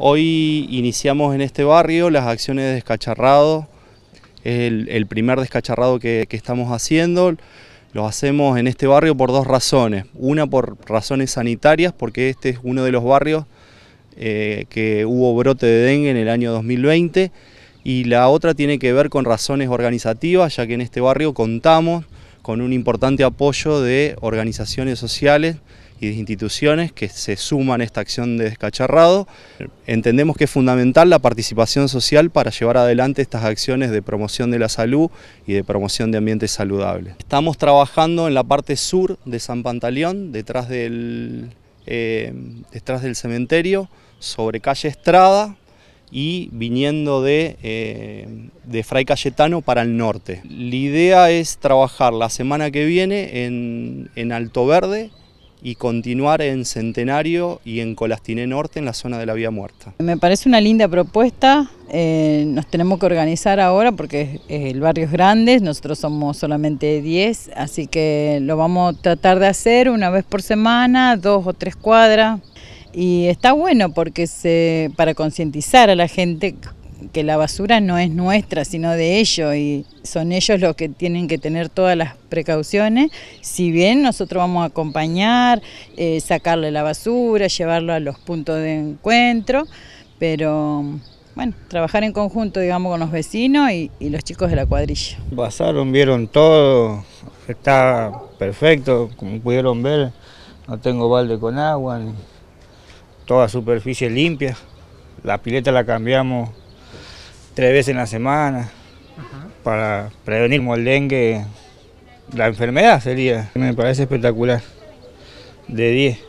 Hoy iniciamos en este barrio las acciones de descacharrado, es el, primer descacharrado que, estamos haciendo. Lo hacemos en este barrio por dos razones. Una por razones sanitarias, porque este es uno de los barrios eh, que hubo brote de dengue en el año 2020. Y la otra tiene que ver con razones organizativas, ya que en este barrio contamos con un importante apoyo de organizaciones sociales y de instituciones que se suman a esta acción de descacharrado. Entendemos que es fundamental la participación social para llevar adelante estas acciones de promoción de la salud y de promoción de ambientes saludables. Estamos trabajando en la parte sur de San Pantaleón, detrás del, eh, detrás del cementerio, sobre calle Estrada, y viniendo de, eh, de, Fray Cayetano para el norte. La idea es trabajar la semana que viene en, en Alto Verde y continuar en Centenario y en Colastiné Norte, en la zona de la Vía Muerta. Me parece una linda propuesta, eh, nos tenemos que organizar ahora porque eh, el barrio es grande, nosotros somos solamente 10, así que lo vamos a tratar de hacer una vez por semana, dos o tres cuadras, y está bueno porque se, para concientizar a la gente que la basura no es nuestra, sino de ellos, y son ellos los que tienen que tener todas las precauciones, si bien nosotros vamos a acompañar, eh, sacarle la basura, llevarlo a los puntos de encuentro, pero bueno, trabajar en conjunto, digamos, con los vecinos y, los chicos de la cuadrilla. Pasaron, vieron todo, está perfecto, como pudieron ver, no tengo balde con agua, toda superficie limpia, la pileta la cambiamos tres veces en la semana para prevenir el dengue. La enfermedad sería, me parece espectacular, de 10.